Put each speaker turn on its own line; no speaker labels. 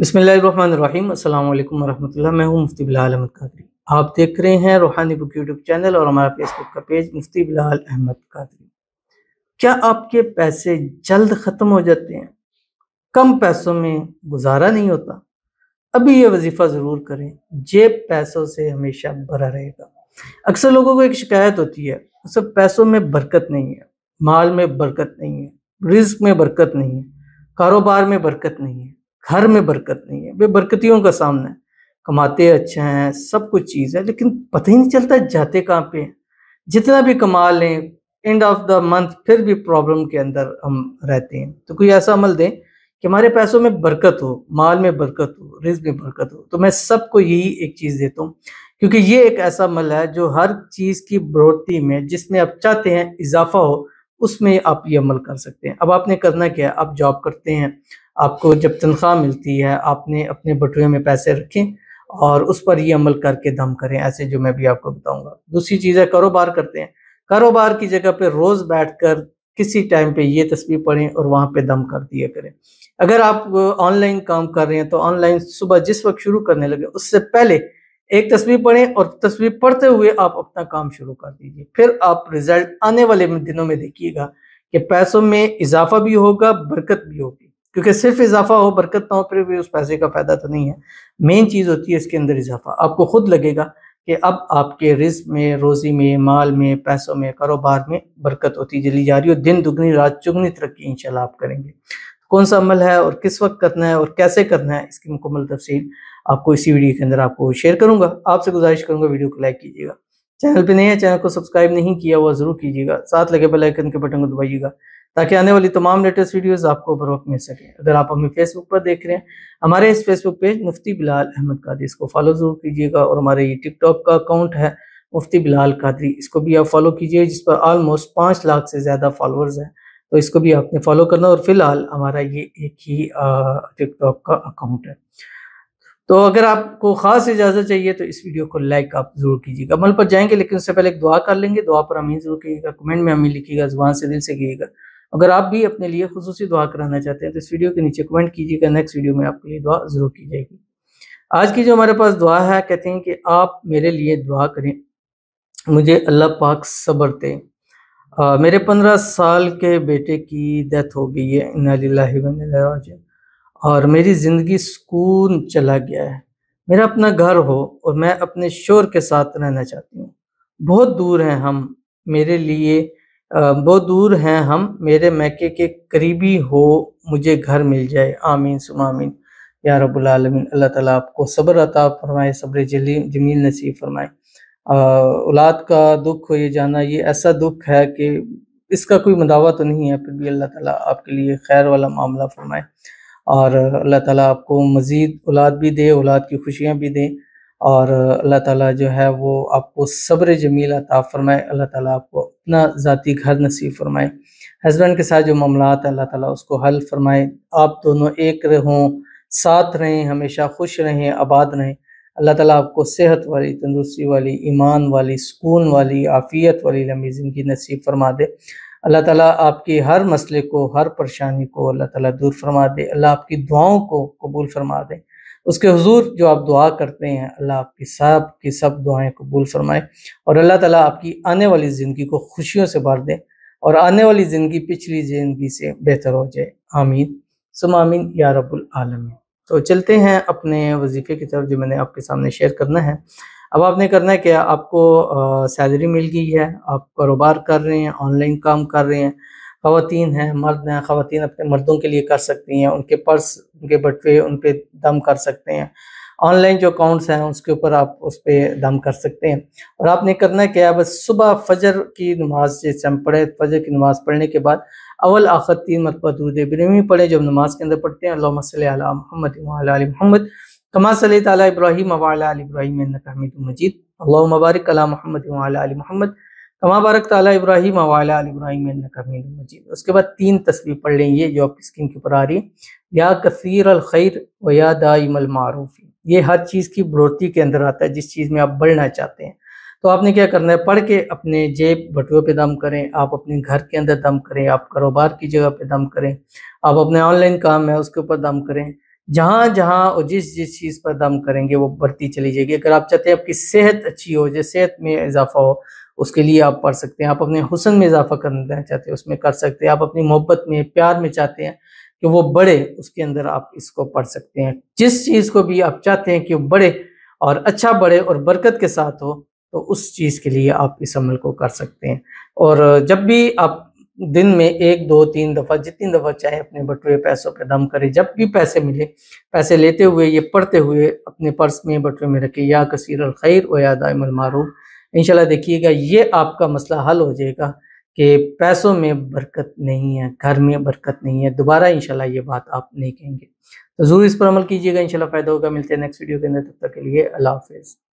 بسم اللہ الرحمن الرحیم السلام علیکم ورحمۃ اللہ میں ہوں مفتی بلال احمد قادری آپ دیکھ رہے ہیں روحانی بک یوٹیوب چینل اور ہمارا فیس بک کا پیج مفتی بلال احمد قادری کیا آپ کے پیسے جلد ختم ہو جاتے ہیں کم پیسوں میں گزارا نہیں ہوتا ابھی یہ وظیفہ ضرور کریں جیب پیسوں سے ہمیشہ بھرا رہے گا اکثر لوگوں کو ایک شکایت ہوتی ہے سب پیسوں میں برکت نہیں ہے مال میں برکت نہیں ہے رزق میں برکت نہیں ہے کاروبار میں برکت نہیں ہے گھر میں برکت نہیں ہے بے برکتیوں کا سامنا ہے کماتے اچھا ہیں سب کچھ چیز ہے لیکن پتہ ہی نہیں چلتا جاتے کہاں پہ ہیں جتنا بھی کما لیں اینڈ آف دا منتھ پھر بھی پرابلم کے اندر ہم رہتے ہیں تو کوئی ایسا عمل دیں کہ ہمارے پیسوں میں برکت ہو مال میں برکت ہو رز میں برکت ہو تو میں سب کو یہی ایک چیز دیتا ہوں کیونکہ یہ ایک ایسا عمل ہے جو ہر چیز کی بڑھوتی میں جس میں آپ چاہتے ہیں اضافہ ہو اس میں آپ یہ عمل کر سکتے ہیں اب آپ نے کرنا کیا ہے آپ جاب کرتے ہیں آپ کو جب تنخواہ ملتی ہے آپ نے اپنے بٹوے میں پیسے رکھیں اور اس پر یہ عمل کر کے دم کریں ایسے جو میں بھی آپ کو بتاؤں گا دوسری چیز ہے کاروبار کرتے ہیں کاروبار کی جگہ پہ روز بیٹھ کر کسی ٹائم پہ یہ تصویر پڑھیں اور وہاں پہ دم کر دیا کریں اگر آپ آن لائن کام کر رہے ہیں تو آن لائن صبح جس وقت شروع کرنے لگے اس سے پہلے ایک تصویر پڑھیں اور تصویر پڑھتے ہوئے آپ اپنا کام شروع کر دیجیے پھر آپ رزلٹ آنے والے دنوں میں دیکھیے گا کہ پیسوں میں اضافہ بھی ہوگا برکت بھی ہوگی کیونکہ صرف اضافہ ہو برکت نہ ہو پھر بھی اس پیسے کا فائدہ تو نہیں ہے مین چیز ہوتی ہے اس کے اندر اضافہ آپ کو خود لگے گا کہ اب آپ کے رزق میں روزی میں مال میں پیسوں میں کاروبار میں برکت ہوتی جلی جا رہی ہو دن دگنی رات چگنی ترقی انشاءاللہ آپ کریں گے کون سا عمل ہے اور کس وقت کرنا ہے اور کیسے کرنا ہے اس کی مکمل تفصیل آپ کو اسی ویڈیو کے اندر آپ کو شیئر کروں گا آپ سے گزارش کروں گا ویڈیو کو لائک کیجیے گا چینل پہ نہیں ہے چینل کو سبسکرائب نہیں کیا ہوا ضرور کیجیے گا ساتھ لگے بیل آئیکن کے بٹن کو دبائیے گا تاکہ آنے والی تمام لیٹسٹ ویڈیوز آپ کو بروک مل سکیں اگر آپ ہمیں فیس بک پر دیکھ رہے ہیں ہمارے اس Facebook page Mufti Bilal Ahmad Qadri اس کو فالو ضرور کیجیے گا اور ہمارے یہ ٹک ٹاک کا اکاؤنٹ ہے مفتی بلال قادری اس کو بھی آپ فالو کیجیے جس پر آلموسٹ پانچ لاکھ سے زیادہ فالوورز ہیں تو اس کو بھی آپ نے فالو کرنا اور فی الحال ہمارا یہ ایک ہی ٹک ٹاک کا اکاؤنٹ ہے تو اگر آپ کو خاص اجازت چاہیے تو اس ویڈیو کو لائک آپ ضرور کیجیے گا مل پر جائیں گے لیکن اس سے پہلے ایک دعا کر لیں گے دعا پر امین ضرور کیجیے گا کمنٹ میں امین لکھیے گا زبان سے دل سے کیجیے گا اگر آپ بھی اپنے لیے خصوصی دعا کرانا چاہتے ہیں تو اس ویڈیو کے نیچے کمنٹ کیجیے گا نیکسٹ ویڈیو میں آپ کے لیے دعا ضرور کی جائے گی آج کی جو ہمارے پاس دعا ہے کہتے ہیں کہ آپ میرے لیے دعا کریں مجھے اللہ پاک صبر دے میرے پندرہ سال کے بیٹے کی ڈیتھ ہو گئی ہے اور میری زندگی سکون چلا گیا ہے میرا اپنا گھر ہو اور میں اپنے شور کے ساتھ رہنا چاہتی ہوں بہت دور ہیں ہم میرے لیے بہت دور ہیں ہم میرے میکے کے قریبی ہو مجھے گھر مل جائے آمین سم آمین یا رب العالمین اللہ تعالیٰ آپ کو صبر عطا فرمائے صبر جمیل نصیب فرمائے اولاد کا دکھ ہو یہ جانا یہ ایسا دکھ ہے کہ اس کا کوئی مداوع تو نہیں ہے پھر بھی اللہ تعالیٰ آپ کے لیے خیر والا معاملہ فرمائے اور اللہ تعالیٰ آپ کو مزید اولاد بھی دے اولاد کی خوشیاں بھی دیں اور اللہ تعالیٰ جو ہے وہ آپ کو صبر جمیل عطا فرمائے اللہ تعالیٰ آپ کو اپنا ذاتی گھر نصیب فرمائے ہسبینڈ کے ساتھ جو معاملات ہیں اللہ تعالیٰ اس کو حل فرمائے آپ دونوں ایک رہوں ساتھ رہیں ہمیشہ خوش رہیں آباد رہیں اللہ تعالیٰ آپ کو صحت والی تندرستی والی ایمان والی سکون والی عافیت والی لمبی زندگی نصیب فرما دے اللہ تعالیٰ آپ کی ہر مسئلے کو ہر پریشانی کو اللہ تعالیٰ دور فرما دے اللہ آپ کی دعاؤں کو قبول فرما دے اس کے حضور جو آپ دعا کرتے ہیں اللہ آپ کی سب کی سب دعائیں قبول فرمائے اور اللہ تعالیٰ آپ کی آنے والی زندگی کو خوشیوں سے بار دیں اور آنے والی زندگی پچھلی زندگی سے بہتر ہو جائے آمین سم آمین یا رب العالمین تو چلتے ہیں اپنے وظیفے کی طرف جو میں نے آپ کے سامنے شیئر کرنا ہے اب آپ نے کرنا ہے کہ آپ کو سیلری مل گئی ہے آپ کاروبار کر رہے ہیں آن لائن کام کر رہے ہیں خواتین ہیں مرد ہیں خواتین اپنے مردوں کے لیے کر سکتی ہیں ان کے پرس ان کے بٹوے ان پہ دم کر سکتے ہیں آن لائن جو اکاؤنٹس ہیں اس کے اوپر آپ اس پہ دم کر سکتے ہیں اور آپ نے کرنا ہے کہ صبح فجر کی نماز جیسے ہم پڑھے فجر کی نماز پڑھنے کے بعد اول آخر تین مرتبہ درود ابراہیمی پڑھے جب ہم نماز کے اندر پڑھتے ہیں اللہم صلی اللہ محمد علیہ محمد کما صلی تعالیٰ ابراہیم و علیہ ابراہیم حمید مجید اللہم بارک اللہ محمد ومع علیہ محمد کما بارک تعالیٰ ابراہیم علی ابراہیم حمید مجید اس کے بعد تین تسبیح پڑھ لیں یہ جو آپ کی اسکرین کے اوپر آ رہی یا کثیر الخیر و یا دائم المعروفی یہ ہر چیز کی بڑھوتی کے اندر آتا ہے جس چیز میں آپ بڑھنا چاہتے ہیں تو آپ نے کیا کرنا ہے پڑھ کے اپنے جیب بٹوے پہ دم کریں آپ اپنے گھر کے اندر دم کریں آپ کاروبار کی جگہ پہ دم کریں آپ اپنے آن لائن کام ہے اس کے اوپر دم کریں جہاں جہاں اور جس جس چیز پر دم کریں گے وہ بڑھتی چلی جائے گی اگر آپ چاہتے ہیں آپ کی صحت اچھی ہو جائے صحت میں اضافہ ہو اس کے لیے آپ پڑھ سکتے ہیں آپ اپنے حسن میں اضافہ کرنا چاہتے ہیں اس میں کر سکتے ہیں آپ اپنی محبت میں پیار میں چاہتے ہیں کہ وہ بڑے اس کے اندر آپ اس کو پڑھ سکتے ہیں جس چیز کو بھی آپ چاہتے ہیں کہ وہ بڑھے اور اچھا بڑھے اور برکت کے ساتھ ہو تو اس چیز کے لیے آپ اس عمل کو کر سکتے ہیں اور جب بھی آپ دن میں ایک دو تین دفعہ جتنی دفعہ چاہے اپنے بٹوے پیسوں پہ دم کرے جب بھی پیسے ملے پیسے لیتے ہوئے یہ پڑھتے ہوئے اپنے پرس میں بٹوے میں رکھے یا کثیر الخیر و یا دائم المعروف انشاءاللہ دیکھئے دیکھیے گا یہ آپ کا مسئلہ حل ہو جائے گا کہ پیسوں میں برکت نہیں ہے گھر میں برکت نہیں ہے دوبارہ انشاءاللہ یہ بات آپ نہیں کہیں گے ضرور اس پر عمل کیجیے گا انشاءاللہ فائدہ ہوگا ملتے ہیں ویڈیو کے تب تک کے لیے اللہ حافظ